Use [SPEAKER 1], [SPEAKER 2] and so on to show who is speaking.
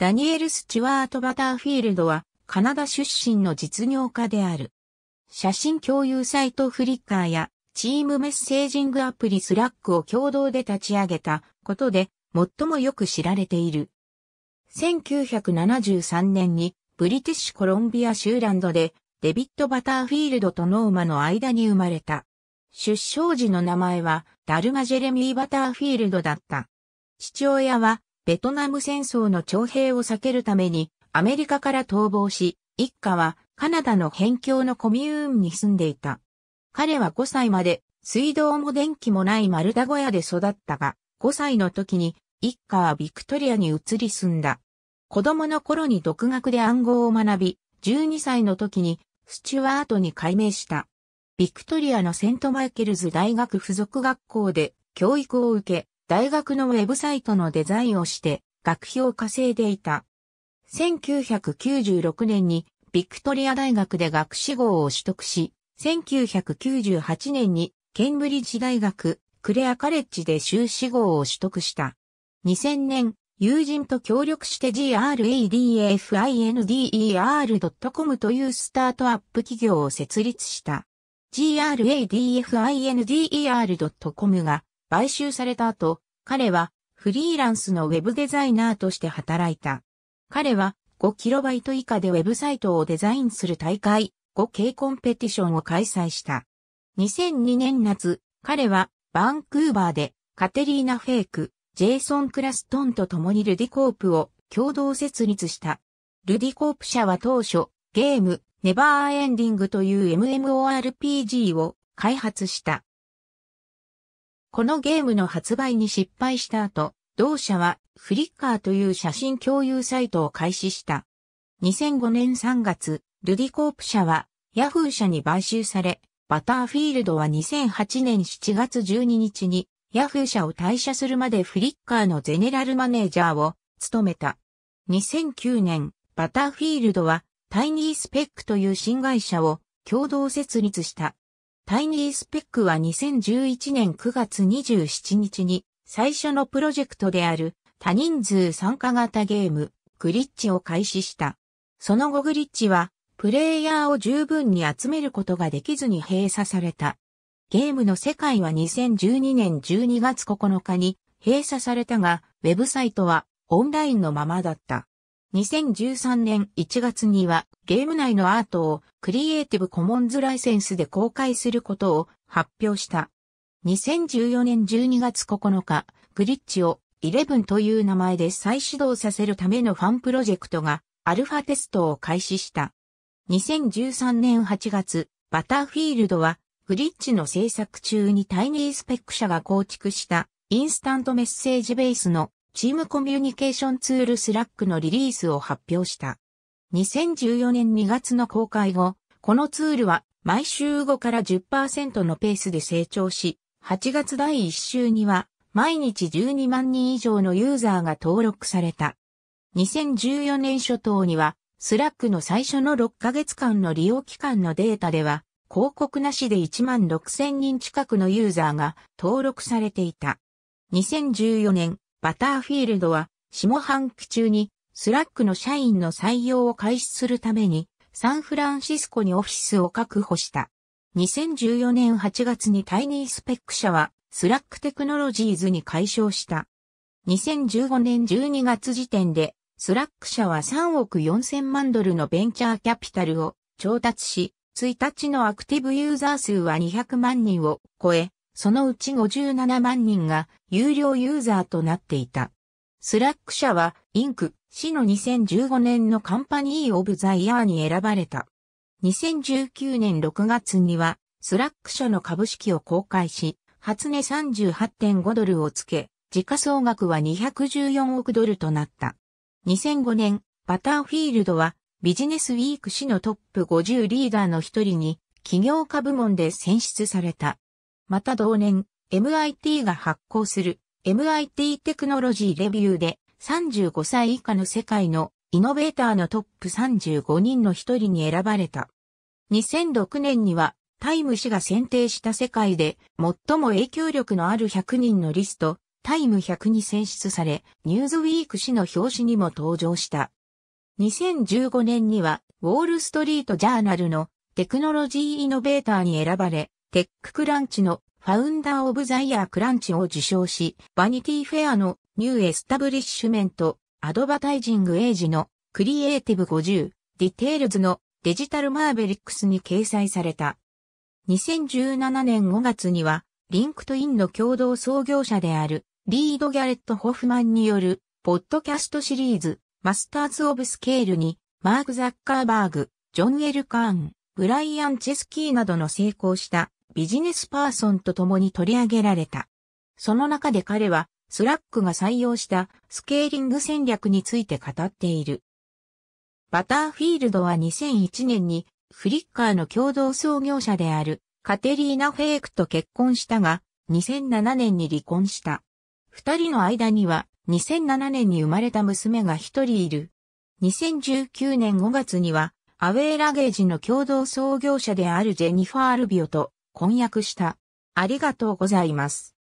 [SPEAKER 1] ダニエル・スチュワート・バターフィールドは、カナダ出身の実業家である。写真共有サイトフリッカーや、チームメッセージングアプリスラックを共同で立ち上げたことで、最もよく知られている。1973年に、ブリティッシュコロンビア州ランドで、デビット・バターフィールドとノーマの間に生まれた。出生時の名前は、ダルマ・ジェレミー・バターフィールドだった。父親は、ベトナム戦争の徴兵を避けるためにアメリカから逃亡し、一家はカナダの辺境のコミューンに住んでいた。彼は5歳まで水道も電気もない丸太小屋で育ったが、5歳の時に一家はビクトリアに移り住んだ。子供の頃に独学で暗号を学び、12歳の時にスチュワートに改名した。ビクトリアのセントマイケルズ大学附属学校で教育を受け、大学のウェブサイトのデザインをして学費を稼いでいた。1996年にビクトリア大学で学士号を取得し、1998年にケンブリッジ大学クレアカレッジで修士号を取得した。2000年、友人と協力して g r a d f i n d e r c o m というスタートアップ企業を設立した。g r a d f i n d e r c o m が買収された後、彼はフリーランスのウェブデザイナーとして働いた。彼は 5KB 以下でウェブサイトをデザインする大会 5K コンペティションを開催した。2002年夏、彼はバンクーバーでカテリーナ・フェイク、ジェイソン・クラストンと共にルディコープを共同設立した。ルディコープ社は当初、ゲーム、ネバーエンディングという MMORPG を開発した。このゲームの発売に失敗した後、同社はフリッカーという写真共有サイトを開始した。2005年3月、ルディコープ社はヤフー社に買収され、バターフィールドは2008年7月12日にヤフー社を退社するまでフリッカーのゼネラルマネージャーを務めた。2009年、バターフィールドはタイニースペックという新会社を共同設立した。タイニースペックは2011年9月27日に最初のプロジェクトである多人数参加型ゲームグリッチを開始した。その後グリッチはプレイヤーを十分に集めることができずに閉鎖された。ゲームの世界は2012年12月9日に閉鎖されたが、ウェブサイトはオンラインのままだった。2013年1月にはゲーム内のアートをクリエイティブコモンズライセンスで公開することを発表した。2014年12月9日、グリッチを11という名前で再始動させるためのファンプロジェクトがアルファテストを開始した。2013年8月、バターフィールドはグリッチの制作中にタイニースペック社が構築したインスタントメッセージベースのチームコミュニケーションツールスラックのリリースを発表した。2014年2月の公開後、このツールは毎週5から10%のペースで成長し、8月第1週には毎日12万人以上のユーザーが登録された。2014年初頭には、スラックの最初の6ヶ月間の利用期間のデータでは、広告なしで1万6000人近くのユーザーが登録されていた。2014年、バターフィールドは下半期中にスラックの社員の採用を開始するためにサンフランシスコにオフィスを確保した。2014年8月にタイニースペック社はスラックテクノロジーズに改称した。2015年12月時点でスラック社は3億4000万ドルのベンチャーキャピタルを調達し、1日のアクティブユーザー数は200万人を超え、そのうち57万人が有料ユーザーとなっていた。スラック社は、インク、市の2015年のカンパニー・オブ・ザ・イヤーに選ばれた。2019年6月には、スラック社の株式を公開し、初値38.5ドルをつけ、時価総額は214億ドルとなった。2005年、バターフィールドは、ビジネスウィーク市のトップ50リーダーの一人に、企業家部門で選出された。また同年、MIT が発行する MIT テクノロジーレビューで35歳以下の世界のイノベーターのトップ35人の一人に選ばれた。2006年にはタイム氏が選定した世界で最も影響力のある100人のリスト、タイム100に選出され、ニューズウィーク氏の表紙にも登場した。2015年には、ウォールストリートジャーナルのテクノロジーイノベーターに選ばれ、テッククランチのファウンダー・オブ・ザ・イヤー・クランチを受賞し、バニティフェアのニュー・エスタブリッシュメント、アドバタイジング・エイジのクリエイティブ50、ディテールズのデジタル・マーベリックスに掲載された。2017年5月には、リンクトインの共同創業者である、リード・ギャレット・ホフマンによる、ポッドキャストシリーズ、マスターズ・オブ・スケールに、マーク・ザッカーバーグ、ジョン・エル・カーン、ブライアン・チェスキーなどの成功したビジネスパーソンと共に取り上げられた。その中で彼は、スラックが採用したスケーリング戦略について語っている。バターフィールドは2001年にフリッカーの共同創業者であるカテリーナ・フェイクと結婚したが2007年に離婚した。二人の間には2007年に生まれた娘が一人いる。2019年5月にはアウェーラゲージの共同創業者であるジェニファー・ルビオと婚約した。ありがとうございます。